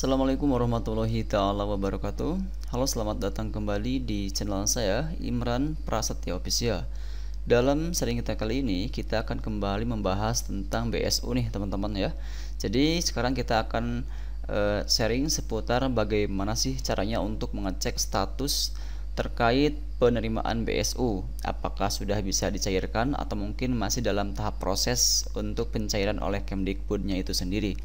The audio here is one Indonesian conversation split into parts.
Assalamualaikum warahmatullahi taala wabarakatuh. Halo, selamat datang kembali di channel saya Imran Prasetya Official. Dalam sharing kita kali ini kita akan kembali membahas tentang BSU nih teman-teman ya. Jadi sekarang kita akan uh, sharing seputar bagaimana sih caranya untuk mengecek status terkait penerimaan BSU. Apakah sudah bisa dicairkan atau mungkin masih dalam tahap proses untuk pencairan oleh Kemdikbudnya itu sendiri.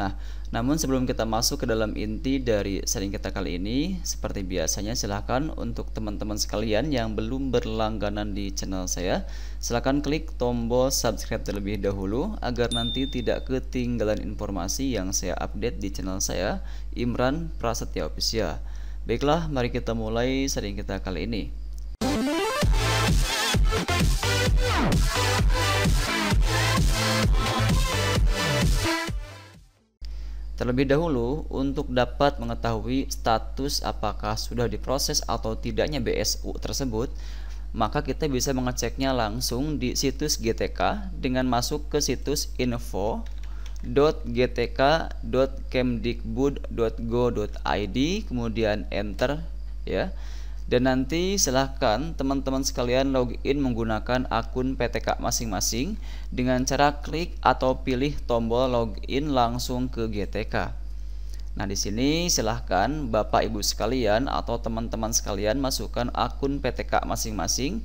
Nah, namun sebelum kita masuk ke dalam inti dari sharing kita kali ini, seperti biasanya silahkan untuk teman-teman sekalian yang belum berlangganan di channel saya, silahkan klik tombol subscribe terlebih dahulu agar nanti tidak ketinggalan informasi yang saya update di channel saya, Imran Prasetya Official. Baiklah, mari kita mulai sharing kita kali ini. We'll Terlebih dahulu, untuk dapat mengetahui status apakah sudah diproses atau tidaknya BSU tersebut, maka kita bisa mengeceknya langsung di situs GTK dengan masuk ke situs info.gtk.kemdikbud.go.id kemudian enter ya dan nanti silahkan teman-teman sekalian login menggunakan akun PTK masing-masing dengan cara klik atau pilih tombol login langsung ke GTK. Nah, di sini silahkan Bapak Ibu sekalian atau teman-teman sekalian masukkan akun PTK masing-masing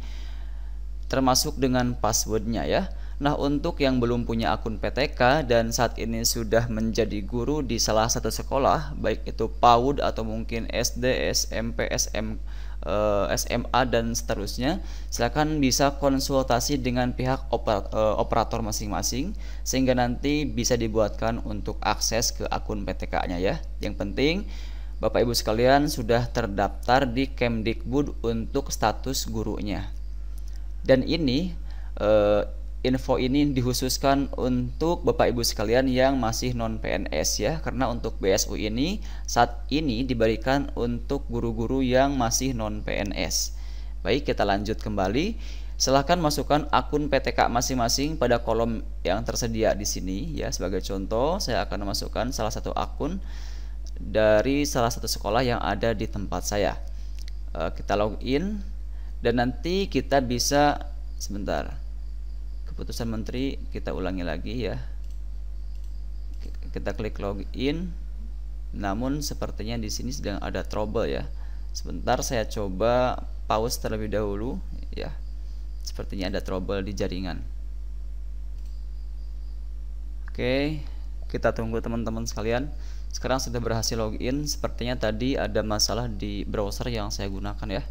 termasuk dengan passwordnya ya. Nah, untuk yang belum punya akun PTK dan saat ini sudah menjadi guru di salah satu sekolah, baik itu PAUD atau mungkin SD, SMP, SMK Eh, SMA dan seterusnya, silakan bisa konsultasi dengan pihak eh, operator masing-masing sehingga nanti bisa dibuatkan untuk akses ke akun PTK-nya ya. Yang penting Bapak Ibu sekalian sudah terdaftar di Kemdikbud untuk status gurunya. Dan ini eh, info ini dikhususkan untuk Bapak Ibu sekalian yang masih non PNS ya karena untuk BSU ini saat ini diberikan untuk guru-guru yang masih non PNS. Baik, kita lanjut kembali. Silahkan masukkan akun PTK masing-masing pada kolom yang tersedia di sini ya. Sebagai contoh, saya akan masukkan salah satu akun dari salah satu sekolah yang ada di tempat saya. Eh, kita login dan nanti kita bisa sebentar keputusan menteri kita ulangi lagi ya kita klik login namun sepertinya di sini sedang ada trouble ya sebentar saya coba pause terlebih dahulu ya sepertinya ada trouble di jaringan oke kita tunggu teman-teman sekalian sekarang sudah berhasil login sepertinya tadi ada masalah di browser yang saya gunakan ya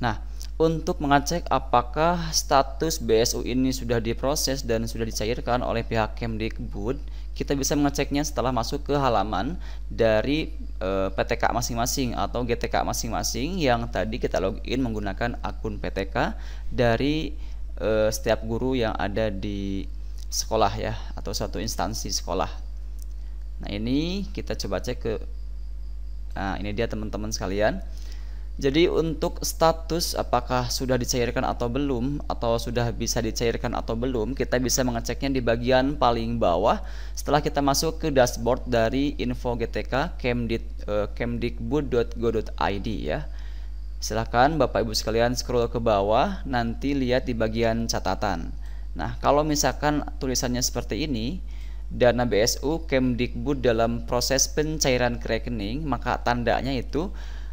nah untuk mengecek apakah status BSU ini sudah diproses dan sudah dicairkan oleh pihak Kemdikbud, kita bisa mengeceknya setelah masuk ke halaman dari e, eh, PTK masing-masing atau GTK masing-masing yang tadi kita login menggunakan akun PTK dari e, setiap guru yang ada di sekolah ya atau satu instansi sekolah. Nah, ini kita coba cek ke Nah, ini dia teman-teman sekalian. Jadi untuk status apakah sudah dicairkan atau belum atau sudah bisa dicairkan atau belum, kita bisa mengeceknya di bagian paling bawah setelah kita masuk ke dashboard dari info GTK eh, kemdikbud.go.id ya. Silahkan Bapak Ibu sekalian scroll ke bawah, nanti lihat di bagian catatan. Nah, kalau misalkan tulisannya seperti ini, dana BSU Kemdikbud dalam proses pencairan rekening, maka tandanya itu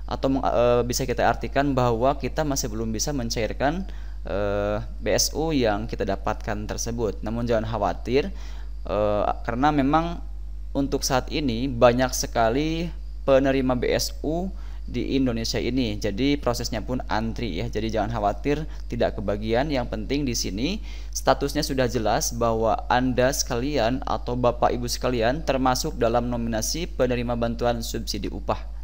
atau e, bisa kita artikan bahwa kita masih belum bisa mencairkan e, eh, BSU yang kita dapatkan tersebut. Namun jangan khawatir e, karena memang untuk saat ini banyak sekali penerima BSU di Indonesia ini. Jadi prosesnya pun antri ya. Jadi jangan khawatir tidak kebagian. Yang penting di sini statusnya sudah jelas bahwa Anda sekalian atau Bapak Ibu sekalian termasuk dalam nominasi penerima bantuan subsidi upah.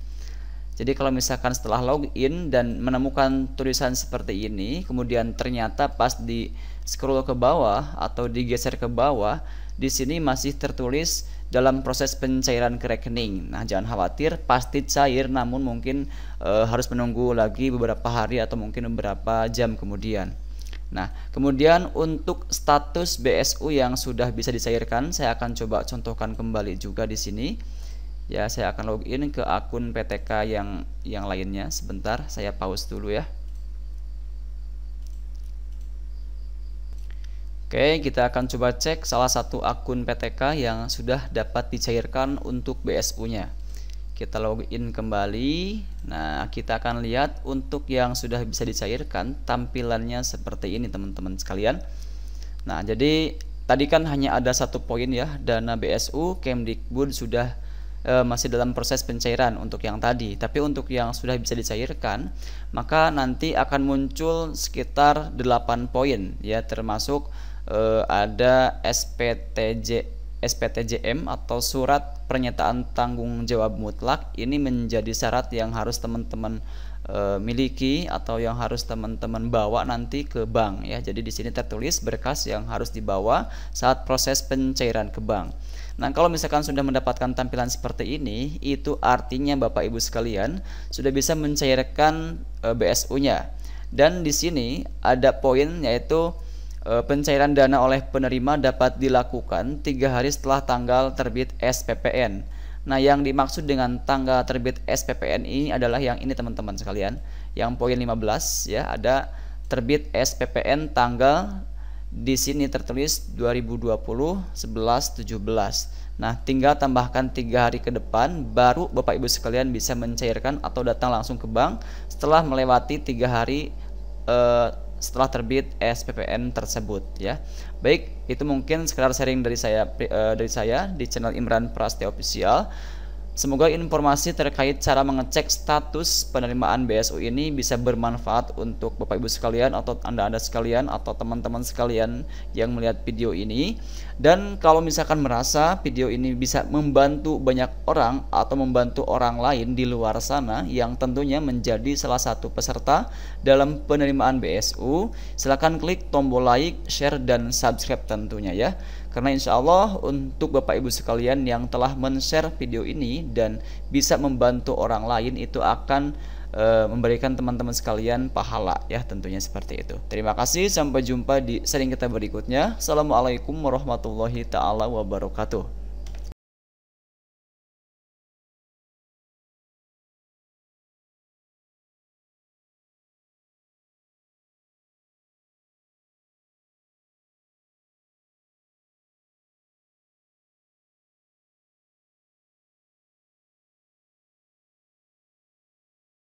Jadi kalau misalkan setelah login dan menemukan tulisan seperti ini, kemudian ternyata pas di scroll ke bawah atau digeser ke bawah, di sini masih tertulis dalam proses pencairan ke rekening. Nah, jangan khawatir, pasti cair namun mungkin e, harus menunggu lagi beberapa hari atau mungkin beberapa jam kemudian. Nah, kemudian untuk status BSU yang sudah bisa dicairkan, saya akan coba contohkan kembali juga di sini ya saya akan login ke akun PTK yang yang lainnya sebentar saya pause dulu ya Oke kita akan coba cek salah satu akun PTK yang sudah dapat dicairkan untuk BSU nya kita login kembali nah kita akan lihat untuk yang sudah bisa dicairkan tampilannya seperti ini teman-teman sekalian nah jadi tadi kan hanya ada satu poin ya dana BSU Kemdikbud sudah Eh, masih dalam proses pencairan untuk yang tadi. Tapi untuk yang sudah bisa dicairkan, maka nanti akan muncul sekitar 8 poin ya termasuk e, ada SPTJ SPTJM atau surat pernyataan tanggung jawab mutlak ini menjadi syarat yang harus teman-teman e, miliki atau yang harus teman-teman bawa nanti ke bank ya. Jadi di sini tertulis berkas yang harus dibawa saat proses pencairan ke bank. Nah, kalau misalkan sudah mendapatkan tampilan seperti ini, itu artinya Bapak Ibu sekalian sudah bisa mencairkan e, BSU-nya. Dan di sini ada poin yaitu e, pencairan dana oleh penerima dapat dilakukan tiga hari setelah tanggal terbit SPPN. Nah, yang dimaksud dengan tanggal terbit SPPN ini adalah yang ini teman-teman sekalian, yang poin 15 ya, ada terbit SPPN tanggal di sini tertulis 2020 11 17. Nah, tinggal tambahkan tiga hari ke depan baru Bapak Ibu sekalian bisa mencairkan atau datang langsung ke bank setelah melewati tiga hari eh, setelah terbit SPPN tersebut ya. Baik, itu mungkin sekedar sharing dari saya eh, dari saya di channel Imran Prasetya Official. Semoga informasi terkait cara mengecek status penerimaan BSU ini bisa bermanfaat untuk Bapak Ibu sekalian atau Anda-anda sekalian atau teman-teman sekalian yang melihat video ini. Dan kalau misalkan merasa video ini bisa membantu banyak orang atau membantu orang lain di luar sana yang tentunya menjadi salah satu peserta dalam penerimaan BSU, silakan klik tombol like, share dan subscribe tentunya ya. Karena insya Allah untuk Bapak Ibu sekalian yang telah men-share video ini dan bisa membantu orang lain itu akan eh, memberikan teman-teman sekalian pahala ya tentunya seperti itu. Terima kasih sampai jumpa di sering kita berikutnya. Assalamualaikum warahmatullahi taala wabarakatuh.